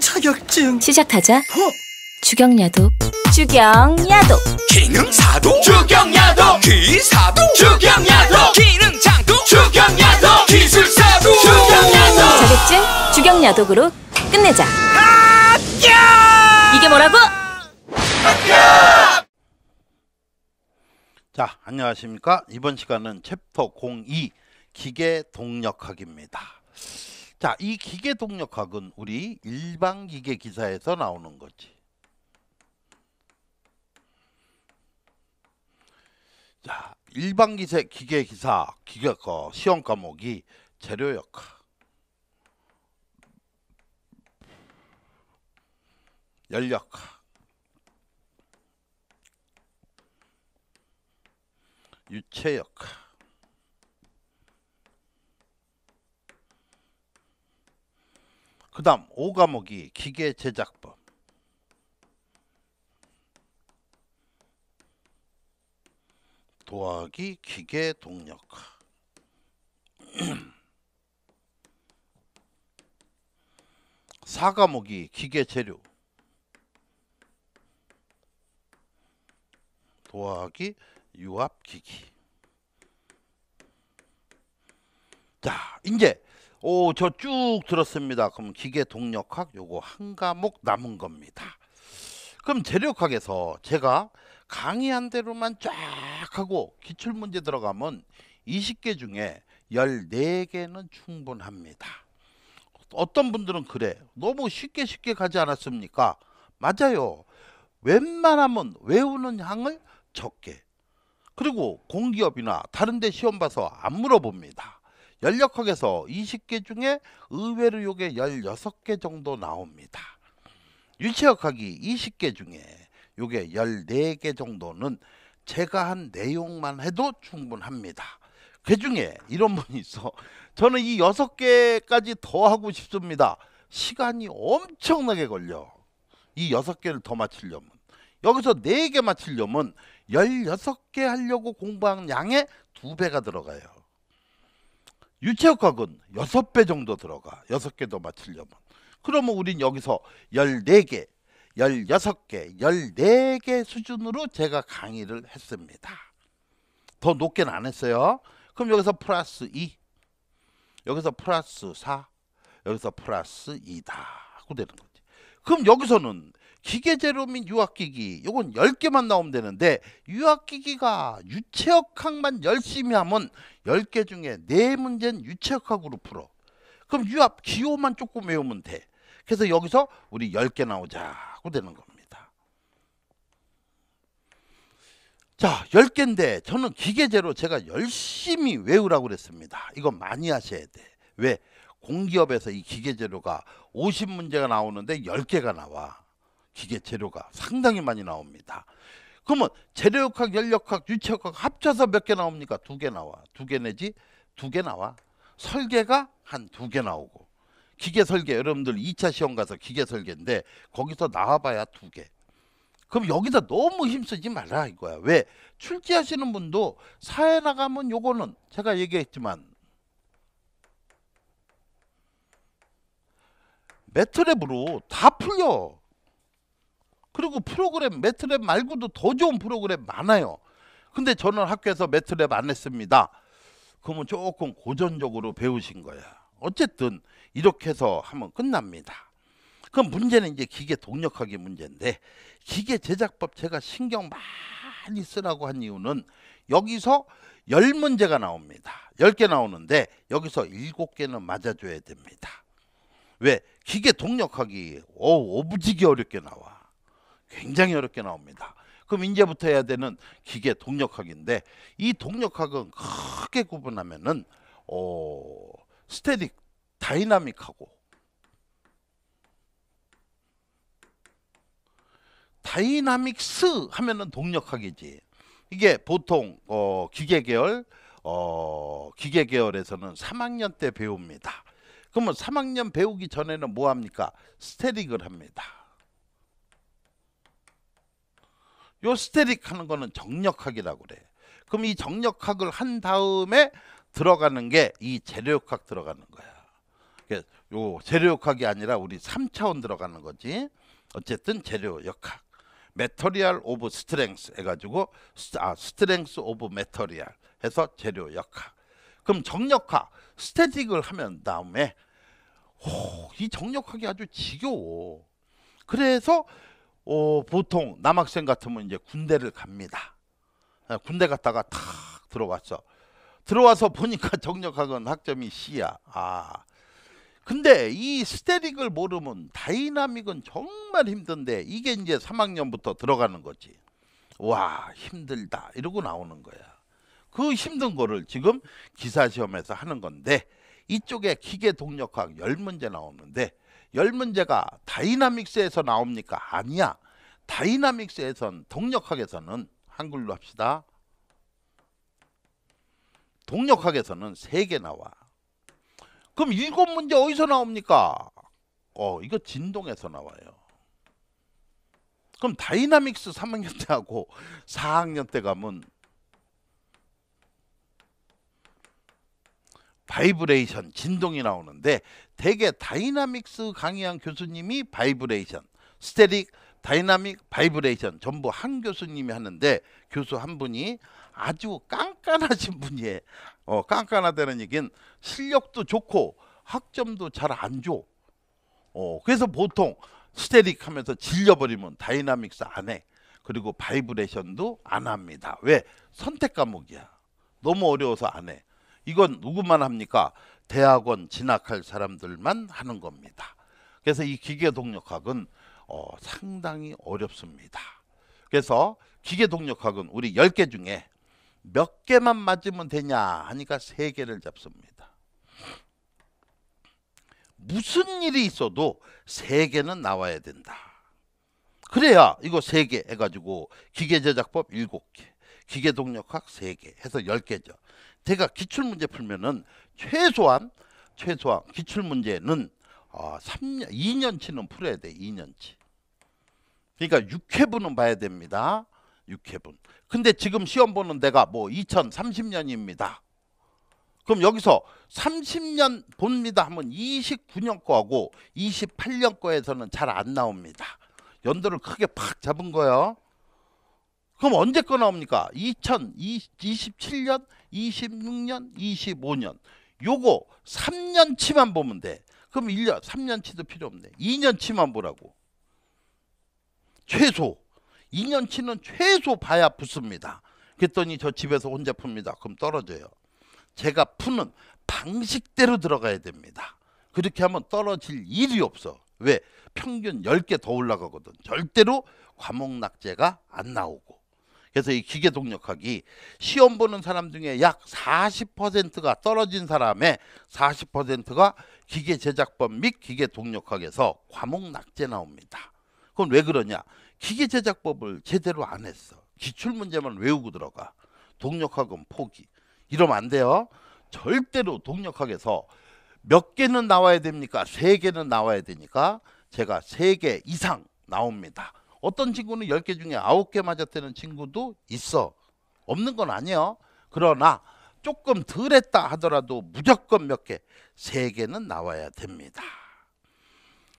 자격증 시작하자 어? 주경야독주경야독 기능사도 주경야독 기사도 주경야독 기능장도 주경야독 기술사도 주경야독 자격증 주경야독으로 끝내자 이게 뭐라고? 자 안녕하십니까 이번 시간은 챕터 02 기계 동력학입니다 자, 이 기계 동력학은 우리 일반 기계 기사에서 나오는 거지. 자, 일반 기세 기계 기사 기계 거 시험 과목이 재료 역학. 연력학. 유체 역학. 그 다음 5과목이 기계 제작법 도하기 기계 동력화 사과목이 기계 재료 도하기 유압기기 자 이제 오, 저 쭉 들었습니다. 그럼 기계 동력학 요거 한 과목 남은 겁니다. 그럼 재력학에서 제가 강의한 대로만 쫙 하고 기출문제 들어가면 20개 중에 14개는 충분합니다. 어떤 분들은 그래. 너무 쉽게 쉽게 가지 않았습니까? 맞아요. 웬만하면 외우는 양을 적게. 그리고 공기업이나 다른 데 시험 봐서 안 물어봅니다. 연력학에서 20개 중에 의외로 요게 16개 정도 나옵니다. 유체역학이 20개 중에 요게 14개 정도는 제가 한 내용만 해도 충분합니다. 그 중에 이런 분이 있어. 저는 이 6개까지 더 하고 싶습니다. 시간이 엄청나게 걸려. 이 6개를 더 맞추려면. 여기서 4개 맞추려면 16개 하려고 공부한 양의 2배가 들어가요. 유체역학은 6배 정도 들어가. 6개 도 맞추려면. 그러면 우린 여기서 14개, 16개, 14개 수준으로 제가 강의를 했습니다. 더 높게는 안 했어요. 그럼 여기서 플러스 2, 여기서 플러스 4, 여기서 플러스 2다 하고 되는 거지. 그럼 여기서는 기계재료 및 유학기기 요건 10개만 나오면 되는데 유학기기가 유체역학만 열심히 하면 10개 중에 4문제는 유체역학으로 풀어 그럼 유학 기호만 조금 외우면 돼 그래서 여기서 우리 10개 나오자고 되는 겁니다 자 10개인데 저는 기계재료 제가 열심히 외우라고 그랬습니다 이거 많이 하셔야 돼 왜? 공기업에서 이 기계재료가 50문제가 나오는데 10개가 나와 기계 재료가 상당히 많이 나옵니다. 그러면 재료역학, 열역학, 유체역학 합쳐서 몇 개 나옵니까? 두 개 나와. 두 개 내지 두 개 나와. 설계가 한 두 개 나오고 기계 설계 여러분들 2차 시험 가서 기계 설계인데 거기서 나와봐야 두 개. 그럼 여기다 너무 힘쓰지 말라 이거야. 왜? 출제하시는 분도 사회 나가면 요거는 제가 얘기했지만 매트랩으로 다 풀려. 그리고 프로그램 매트랩 말고도 더 좋은 프로그램 많아요. 근데 저는 학교에서 매트랩 안 했습니다. 그러면 조금 고전적으로 배우신 거야. 어쨌든 이렇게 해서 하면 끝납니다. 그럼 문제는 이제 기계 동력학의 문제인데 기계 제작법 제가 신경 많이 쓰라고 한 이유는 여기서 열문제가 나옵니다. 열 개 나오는데 여기서 일곱 개는 맞아줘야 됩니다. 왜? 기계 동력학이 오, 오부지게 어렵게 나와. 굉장히 어렵게 나옵니다. 그럼 이제부터 해야 되는 기계 동력학인데 이 동력학은 크게 구분하면은 어, 스테틱 다이나믹하고 다이나믹스 하면은 동력학이지. 이게 보통 어, 기계 계열 어, 기계 계열에서는 3학년 때 배웁니다. 그러면 3학년 배우기 전에는 뭐 합니까? 스테릭을 합니다. 요 스테릭 하는 거는 정력학이라고 그래. 그럼 이 정력학을 한 다음에 들어가는 게 이 재료역학 들어가는 거야. 그러니까 요 재료역학이 아니라 우리 3차원 들어가는 거지. 어쨌든 재료역학. 메터리얼 오브 스트렝스 해가지고 아 스트렝스 오브 메터리얼 해서 재료역학. 그럼 정력학 스테틱을 하면 다음에 오, 이 정력학이 아주 지겨워. 그래서 어, 보통 남학생 같으면 이제 군대를 갑니다. 예, 군대 갔다가 탁들어왔어 들어와서 보니까 정력학은 학점이 C야. 아. 근데 이 스테릭을 모르면 다이나믹은 정말 힘든데 이게 이제 3학년부터 들어가는 거지. 와, 힘들다. 이러고 나오는 거야. 그 힘든 거를 지금 기사 시험에서 하는 건데 이쪽에 기계 동력학 10문제 나오는데 열 문제가 다이나믹스에서 나옵니까? 아니야. 다이나믹스에선 동력학에서는 한글로 합시다. 동력학에서는 세 개 나와. 그럼 일곱 문제 어디서 나옵니까? 어, 이거 진동에서 나와요. 그럼 다이나믹스 3학년 때하고 4학년 때 가면 바이브레이션 진동이 나오는데 대개 다이나믹스 강의한 교수님이 바이브레이션, 스테릭, 다이나믹, 바이브레이션 전부 한 교수님이 하는데 교수 한 분이 아주 깐깐하신 분이에요. 어, 깐깐하다는 얘기는 실력도 좋고 학점도 잘 안 줘. 어, 그래서 보통 스테릭 하면서 질려버리면 다이나믹스 안 해. 그리고 바이브레이션도 안 합니다. 왜? 선택 과목이야. 너무 어려워서 안 해. 이건 누구만 합니까? 대학원 진학할 사람들만 하는 겁니다. 그래서 이 기계 동력학은 어, 상당히 어렵습니다. 그래서 기계 동력학은 우리 10개 중에 몇 개만 맞으면 되냐 하니까 3개를 잡습니다. 무슨 일이 있어도 3개는 나와야 된다. 그래야 이거 3개 해가지고 기계 제작법 7개. 기계 동력학 3개 해서 10개죠. 제가 기출 문제 풀면은 최소한 최소한 기출 문제는 어, 3년 2년치는 풀어야 돼. 2년치. 그러니까 6회분은 봐야 됩니다. 6회분. 근데 지금 시험 보는 데가 뭐 2030년입니다. 그럼 여기서 30년 봅니다 하면 29년 거하고 28년 거에서는 잘 안 나옵니다. 연도를 크게 팍 잡은 거예요. 그럼 언제 꺼나옵니까? 2027년, 26년, 25년. 요거 3년치만 보면 돼. 그럼 1년, 3년치도 필요 없네. 2년치만 보라고. 최소. 2년치는 최소 봐야 붙습니다. 그랬더니 저 집에서 혼자 풉니다. 그럼 떨어져요. 제가 푸는 방식대로 들어가야 됩니다. 그렇게 하면 떨어질 일이 없어. 왜? 평균 10개 더 올라가거든. 절대로 과목낙제가 안 나오고. 그래서 이 기계 동력학이 시험 보는 사람 중에 약 40%가 떨어진 사람의 40%가 기계 제작법 및 기계 동력학에서 과목 낙제 나옵니다. 그건 왜 그러냐? 기계 제작법을 제대로 안 했어. 기출 문제만 외우고 들어가. 동력학은 포기. 이러면 안 돼요. 절대로 동력학에서 몇 개는 나와야 됩니까? 세 개는 나와야 되니까 제가 세 개 이상 나옵니다. 어떤 친구는 10개 중에 9개 맞았다는 친구도 있어. 없는 건 아니에요. 그러나 조금 덜 했다 하더라도 무조건 몇 개, 3개는 나와야 됩니다.